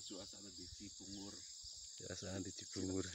suasana di Cipungur. Suasana di Cipungur.